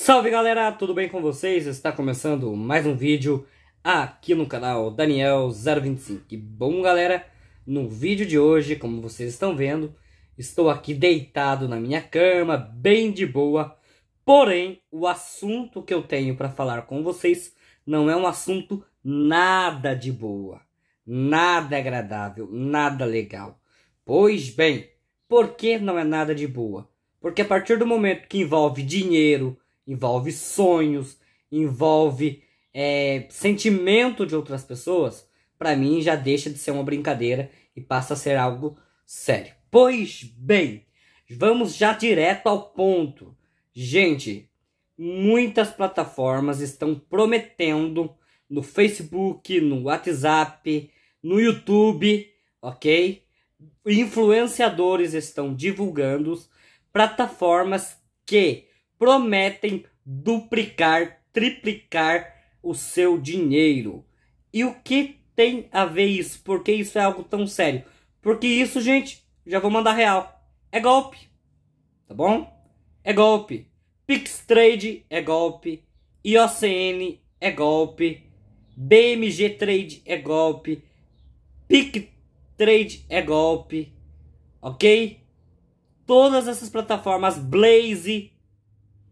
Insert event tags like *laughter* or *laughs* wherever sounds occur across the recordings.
Salve galera, tudo bem com vocês? Está começando mais um vídeo aqui no canal Daniel025 e Bom galera, no vídeo de hoje, como vocês estão vendo, estou aqui deitado na minha cama, bem de boa Porém, o assunto que eu tenho para falar com vocês não é um assunto nada de boa Nada agradável, nada legal Pois bem, por que não é nada de boa? Porque a partir do momento que envolve dinheiro envolve sonhos, envolve é, sentimento de outras pessoas, para mim já deixa de ser uma brincadeira e passa a ser algo sério. Pois bem, vamos já direto ao ponto. Gente, muitas plataformas estão prometendo no Facebook, no WhatsApp, no YouTube, ok? Influenciadores estão divulgando plataformas que prometem duplicar, triplicar o seu dinheiro. E o que tem a ver isso? Porque isso é algo tão sério? Porque isso, gente, já vou mandar real. É golpe. Tá bom? É golpe. PixTrade é golpe. IOCN é golpe. BMG Trade é golpe. PicTrade é golpe. Ok? Todas essas plataformas, Blaze,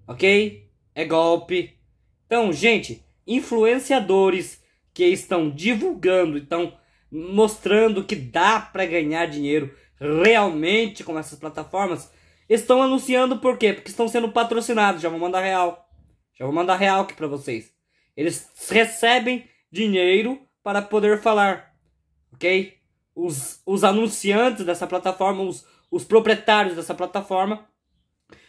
ok? É golpe. Então, gente, influenciadores que estão divulgando, estão mostrando que dá para ganhar dinheiro realmente com essas plataformas, estão anunciando por quê? Porque estão sendo patrocinados. Já vou mandar real. Já vou mandar real aqui para vocês. Eles recebem dinheiro para poder falar, ok? Os, os anunciantes dessa plataforma, os, os proprietários dessa plataforma,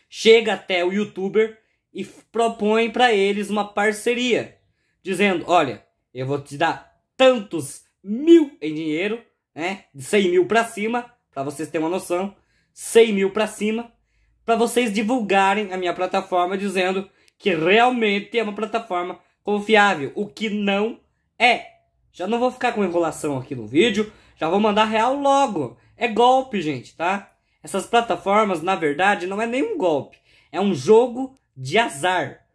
chega até o youtuber e propõe para eles uma parceria, dizendo: olha, eu vou te dar tantos mil em dinheiro, né? De 100 mil para cima, para vocês terem uma noção, 100 mil para cima, para vocês divulgarem a minha plataforma, dizendo que realmente é uma plataforma confiável, o que não é. Já não vou ficar com enrolação aqui no vídeo, já vou mandar real logo. É golpe, gente, tá? Essas plataformas, na verdade, não é nenhum golpe, é um jogo de azar.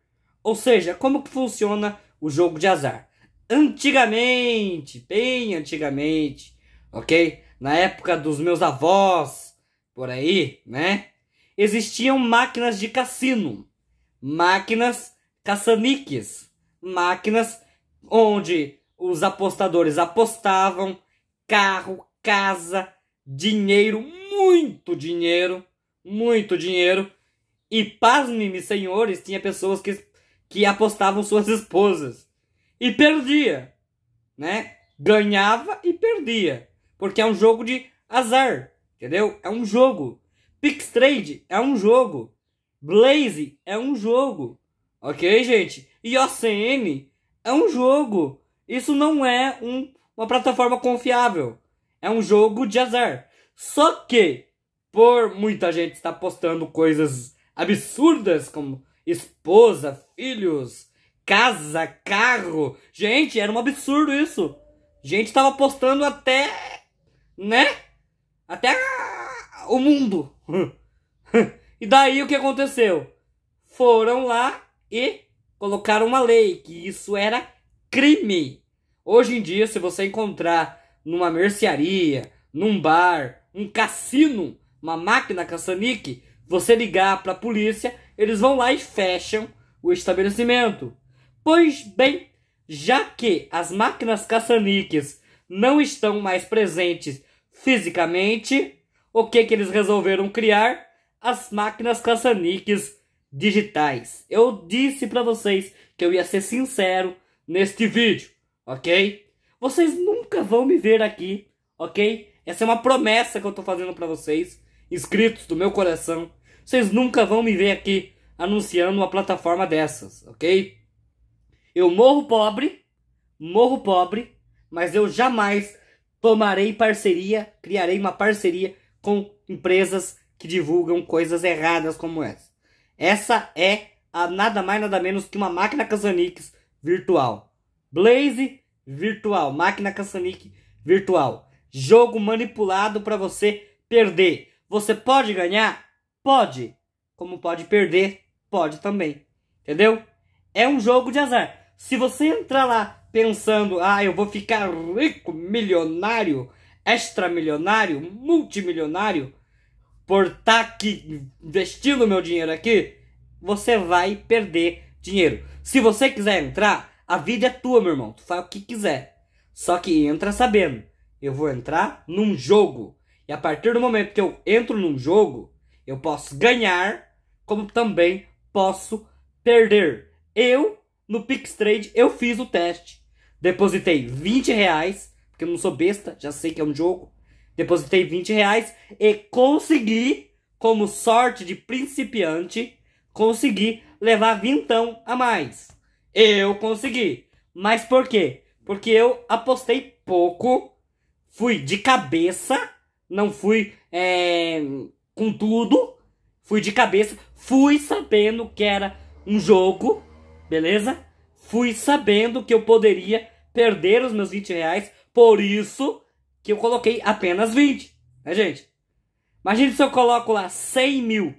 Ou seja, como que funciona o jogo de azar? Antigamente, bem antigamente, ok? Na época dos meus avós, por aí, né? Existiam máquinas de cassino, máquinas caçaniques, máquinas onde os apostadores apostavam carro, casa, dinheiro, muito dinheiro, muito dinheiro. E pasme-me, senhores, tinha pessoas que, que apostavam suas esposas e perdia, né? Ganhava e perdia, porque é um jogo de azar, entendeu? É um jogo. Pix Trade é um jogo. Blaze é um jogo. OK, gente? E OCN é um jogo. Isso não é um, uma plataforma confiável. É um jogo de azar. Só que, por muita gente estar postando coisas absurdas como esposa, filhos, casa, carro. Gente, era um absurdo isso. Gente estava postando até. né? Até o mundo. *laughs* e daí o que aconteceu? Foram lá e colocaram uma lei que isso era crime. Hoje em dia, se você encontrar numa mercearia, num bar, um cassino, uma máquina caçanique, você ligar para a polícia, eles vão lá e fecham o estabelecimento. Pois bem, já que as máquinas caçaniques não estão mais presentes fisicamente, o que, que eles resolveram criar? As máquinas caçaniques digitais. Eu disse para vocês que eu ia ser sincero neste vídeo, ok? Vocês não nunca vão me ver aqui, ok? Essa é uma promessa que eu tô fazendo para vocês, inscritos do meu coração. Vocês nunca vão me ver aqui anunciando uma plataforma dessas, ok? Eu morro pobre, morro pobre, mas eu jamais tomarei parceria, criarei uma parceria com empresas que divulgam coisas erradas como essa. Essa é a nada mais nada menos que uma máquina Kazanix virtual. Blaze virtual, máquina caçanique virtual. Jogo manipulado para você perder. Você pode ganhar? Pode. Como pode perder? Pode também. Entendeu? É um jogo de azar. Se você entrar lá pensando, ah, eu vou ficar rico, milionário, extramilionário, multimilionário, por estar tá aqui investindo meu dinheiro aqui, você vai perder dinheiro. Se você quiser entrar a vida é tua, meu irmão. Tu faz o que quiser. Só que entra sabendo. Eu vou entrar num jogo. E a partir do momento que eu entro num jogo, eu posso ganhar, como também posso perder. Eu, no Pix Trade, eu fiz o teste. Depositei 20 reais, porque eu não sou besta, já sei que é um jogo. Depositei 20 reais e consegui, como sorte de principiante, consegui levar vintão a mais. Eu consegui. Mas por quê? Porque eu apostei pouco, fui de cabeça, não fui é, com tudo, fui de cabeça, fui sabendo que era um jogo, beleza? Fui sabendo que eu poderia perder os meus 20 reais, por isso que eu coloquei apenas 20, né, gente? Imagina se eu coloco lá 100 mil.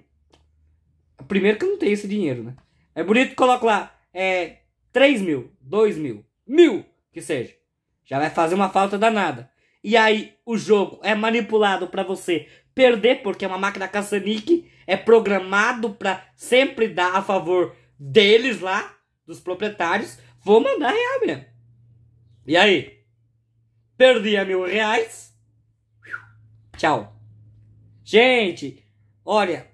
Primeiro que eu não tenho esse dinheiro, né? É bonito que coloco lá é, 3 mil, 2 mil, mil que seja. Já vai fazer uma falta danada. E aí o jogo é manipulado para você perder, porque é uma máquina caçanique, é programado para sempre dar a favor deles lá, dos proprietários. Vou mandar real mesmo. E aí? Perdi a mil reais. Tchau. Gente, olha,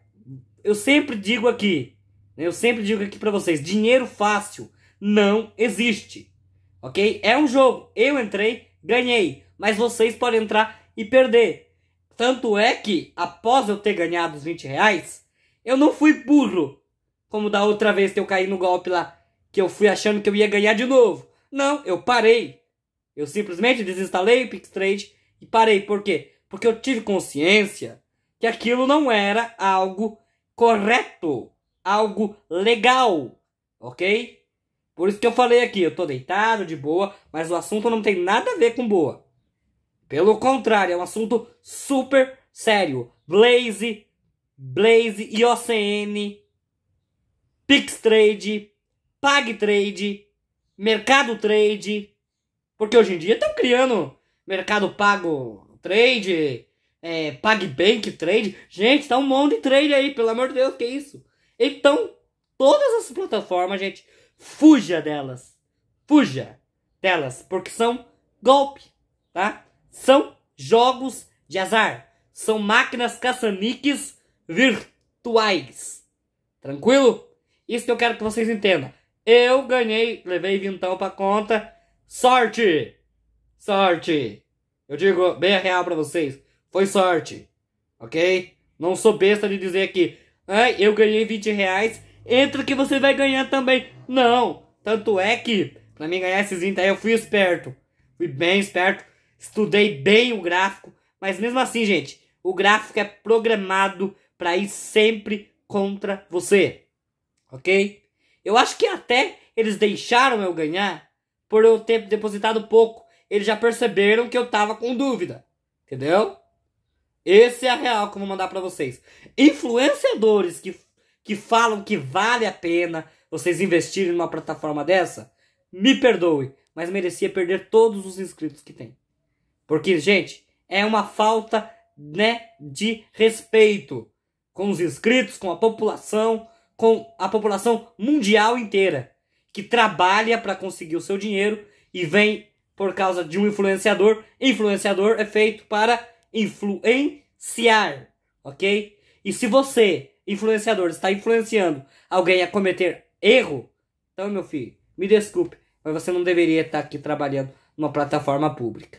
eu sempre digo aqui, né, eu sempre digo aqui para vocês, dinheiro fácil não existe. Ok? É um jogo. Eu entrei, ganhei. Mas vocês podem entrar e perder. Tanto é que, após eu ter ganhado os 20 reais, eu não fui burro. Como da outra vez que eu caí no golpe lá. Que eu fui achando que eu ia ganhar de novo. Não, eu parei. Eu simplesmente desinstalei o PixTrade e parei. Por quê? Porque eu tive consciência que aquilo não era algo correto, algo legal, ok? Por isso que eu falei aqui, eu tô deitado, de boa, mas o assunto não tem nada a ver com boa. Pelo contrário, é um assunto super sério. Blaze, Blaze, IOCN, PixTrade, PagTrade, Mercado Trade. Porque hoje em dia estão criando Mercado Pago Trade, é, PagBank Trade. Gente, tá um monte de trade aí, pelo amor de Deus, que isso? Então, todas as plataformas, gente, Fuja delas. Fuja delas, porque são golpe, tá? São jogos de azar. São máquinas caçaniques virtuais. Tranquilo? Isso que eu quero que vocês entendam. Eu ganhei, levei vintão pra conta. Sorte! Sorte! Eu digo bem a real pra vocês. Foi sorte. Ok? Não sou besta de dizer que ah, eu ganhei 20 reais Entra que você vai ganhar também. Não, tanto é que para mim ganhar esses 20 aí eu fui esperto. Fui bem esperto, estudei bem o gráfico, mas mesmo assim, gente, o gráfico é programado para ir sempre contra você. OK? Eu acho que até eles deixaram eu ganhar por eu ter depositado pouco. Eles já perceberam que eu tava com dúvida. Entendeu? Esse é a real que eu vou mandar para vocês. Influenciadores que que falam que vale a pena vocês investirem numa plataforma dessa, me perdoe, mas merecia perder todos os inscritos que tem. Porque, gente, é uma falta né, de respeito com os inscritos, com a população, com a população mundial inteira que trabalha para conseguir o seu dinheiro e vem por causa de um influenciador. Influenciador é feito para influenciar, ok? E se você influenciador está influenciando alguém a cometer erro, então, meu filho, me desculpe, mas você não deveria estar tá aqui trabalhando numa plataforma pública,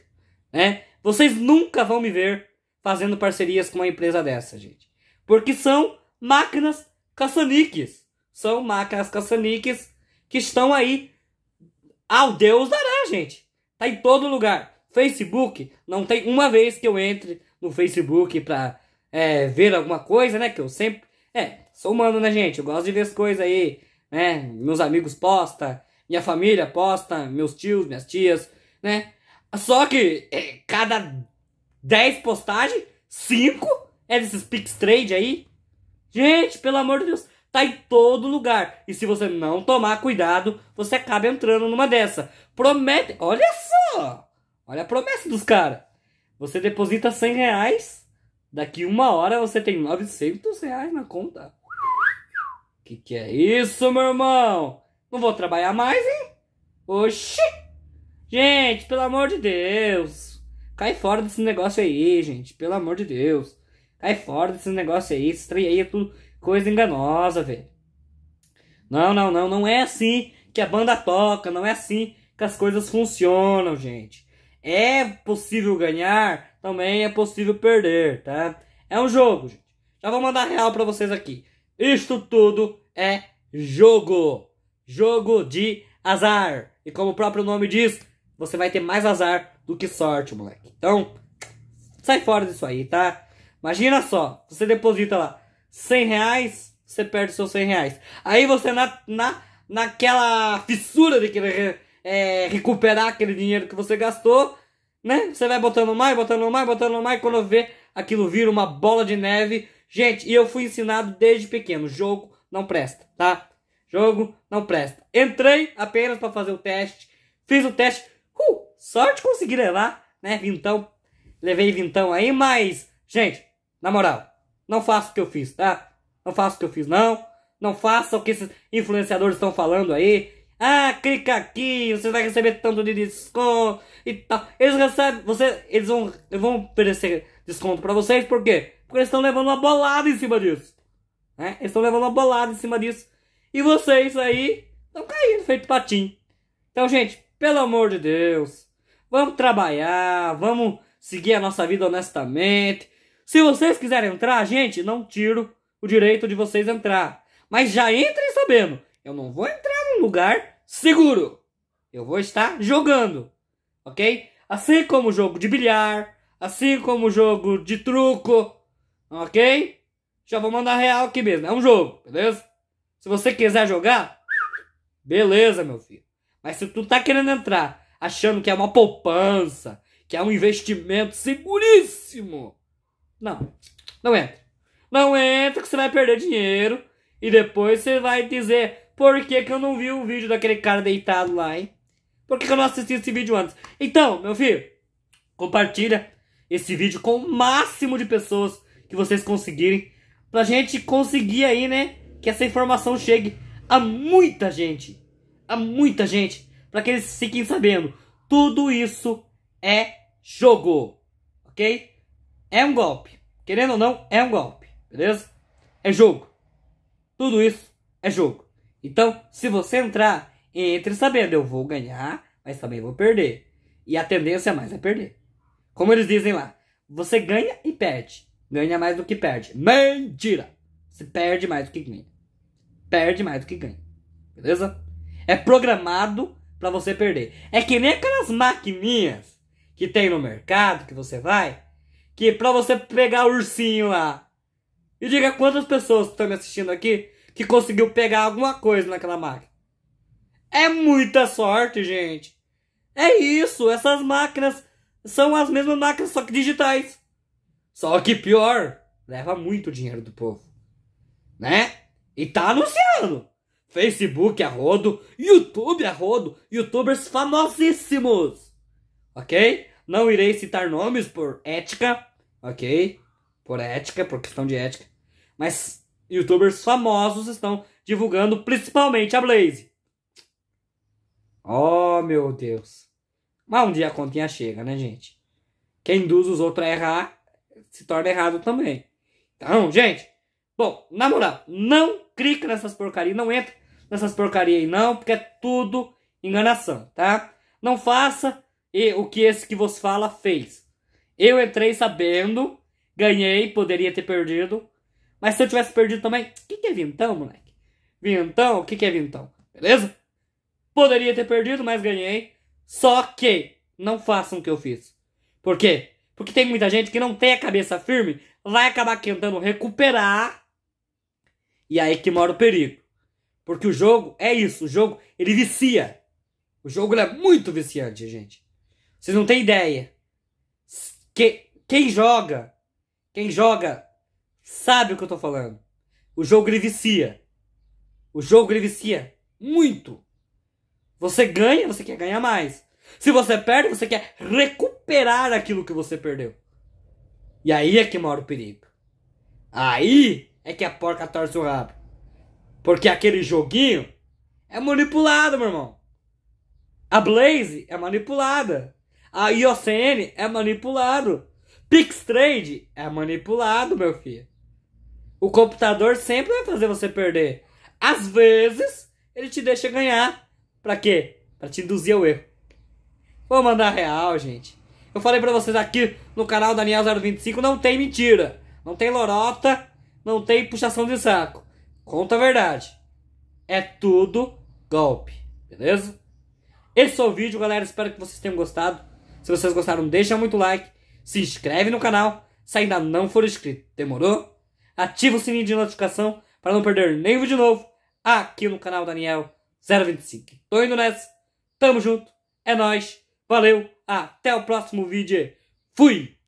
né? Vocês nunca vão me ver fazendo parcerias com uma empresa dessa, gente. Porque são máquinas caçaniques. São máquinas caçaniques que estão aí ao Deus dará, gente. Tá em todo lugar. Facebook, não tem uma vez que eu entre no Facebook para é, ver alguma coisa, né? Que eu sempre é, sou humano, né, gente? Eu gosto de ver as coisas aí, né? Meus amigos posta, minha família posta, meus tios, minhas tias, né? Só que é, cada 10 postagens, 5 é desses Pix Trade aí. Gente, pelo amor de Deus, tá em todo lugar. E se você não tomar cuidado, você acaba entrando numa dessa. Promete, olha só, olha a promessa dos caras. Você deposita 100 reais Daqui uma hora você tem 900 reais na conta. Que que é isso, meu irmão? Não vou trabalhar mais, hein? Oxi! Gente, pelo amor de Deus. Cai fora desse negócio aí, gente. Pelo amor de Deus. Cai fora desse negócio aí. Esse aí é tudo coisa enganosa, velho. Não, não, não. Não é assim que a banda toca. Não é assim que as coisas funcionam, gente. É possível ganhar, também é possível perder, tá? É um jogo, gente. Já vou mandar real para vocês aqui. Isto tudo é jogo. Jogo de azar. E como o próprio nome diz, você vai ter mais azar do que sorte, moleque. Então, sai fora disso aí, tá? Imagina só, você deposita lá 100 reais, você perde seus 100 reais. Aí você na, na, naquela fissura de querer é, recuperar aquele dinheiro que você gastou, né? Você vai botando mais, botando mais, botando mais, quando vê aquilo vira uma bola de neve. Gente, e eu fui ensinado desde pequeno, jogo não presta, tá? Jogo não presta. Entrei apenas para fazer o teste, fiz o teste, uh, sorte consegui levar, né? Vintão, levei vintão aí, mas, gente, na moral, não faça o que eu fiz, tá? Não faça o que eu fiz, não. Não faça o que esses influenciadores estão falando aí. Ah, clica aqui, você vai receber tanto de desconto e tal. Eles recebem, você, eles vão, vão oferecer desconto para vocês, por quê? Porque eles estão levando uma bolada em cima disso. Né? Eles estão levando uma bolada em cima disso. E vocês aí estão caindo feito patim. Então, gente, pelo amor de Deus, vamos trabalhar, vamos seguir a nossa vida honestamente. Se vocês quiserem entrar, gente, não tiro o direito de vocês entrar. Mas já entrem sabendo, eu não vou entrar lugar seguro. Eu vou estar jogando, ok? Assim como o jogo de bilhar, assim como o jogo de truco, ok? Já vou mandar real aqui mesmo. É um jogo, beleza? Se você quiser jogar, beleza, meu filho. Mas se tu tá querendo entrar achando que é uma poupança, que é um investimento seguríssimo, não, não entra. Não entra que você vai perder dinheiro e depois você vai dizer: por que, que eu não vi o vídeo daquele cara deitado lá, hein? Por que, que eu não assisti esse vídeo antes? Então, meu filho, compartilha esse vídeo com o máximo de pessoas que vocês conseguirem. Pra gente conseguir aí, né? Que essa informação chegue a muita gente. A muita gente. Pra que eles fiquem sabendo. Tudo isso é jogo. Ok? É um golpe. Querendo ou não, é um golpe. Beleza? É jogo. Tudo isso é jogo. Então, se você entrar, entre sabendo, eu vou ganhar, mas também vou perder. E a tendência mais é perder. Como eles dizem lá, você ganha e perde. Ganha mais do que perde. Mentira! Você perde mais do que ganha. Perde mais do que ganha. Beleza? É programado para você perder. É que nem aquelas maquininhas que tem no mercado que você vai, que para você pegar o ursinho lá. E diga quantas pessoas estão me assistindo aqui que conseguiu pegar alguma coisa naquela máquina. É muita sorte, gente. É isso, essas máquinas são as mesmas máquinas, só que digitais. Só que pior, leva muito dinheiro do povo. Né? E tá anunciando. Facebook a é rodo, YouTube a é rodo, youtubers famosíssimos. Ok? Não irei citar nomes por ética, ok? Por ética, por questão de ética. Mas youtubers famosos estão divulgando, principalmente a Blaze. Oh, meu Deus. Mas um dia a continha chega, né, gente? Quem induz os outros a errar se torna errado também. Então, gente, bom, na moral, não clica nessas porcarias, não entra nessas porcarias aí não, porque é tudo enganação, tá? Não faça e o que esse que vos fala fez. Eu entrei sabendo, ganhei, poderia ter perdido, mas se eu tivesse perdido também, o que, que é vintão, moleque? Vintão, o que, que é vintão? Beleza? Poderia ter perdido, mas ganhei. Só que não façam o que eu fiz. Por quê? Porque tem muita gente que não tem a cabeça firme, vai acabar tentando recuperar. E aí que mora o perigo. Porque o jogo é isso, o jogo ele vicia. O jogo é muito viciante, gente. Vocês não têm ideia. Que, quem joga, quem joga sabe o que eu tô falando. O jogo ele vicia. O jogo ele vicia muito. Você ganha, você quer ganhar mais. Se você perde, você quer recuperar aquilo que você perdeu. E aí é que mora o perigo. Aí é que a porca torce o rabo. Porque aquele joguinho é manipulado, meu irmão. A Blaze é manipulada. A IOCN é manipulado. PixTrade é manipulado, meu filho. O computador sempre vai fazer você perder. Às vezes, ele te deixa ganhar. Pra quê? Pra te induzir ao erro. Vou mandar real, gente. Eu falei pra vocês aqui no canal Daniel025, não tem mentira. Não tem lorota, não tem puxação de saco. Conta a verdade. É tudo golpe, beleza? Esse é o vídeo, galera. Espero que vocês tenham gostado. Se vocês gostaram, deixa muito like. Se inscreve no canal se ainda não for inscrito. Demorou? ativa o sininho de notificação para não perder nenhum vídeo novo aqui no canal Daniel 025. Tô indo nessa, tamo junto, é nóis, valeu, até o próximo vídeo, fui!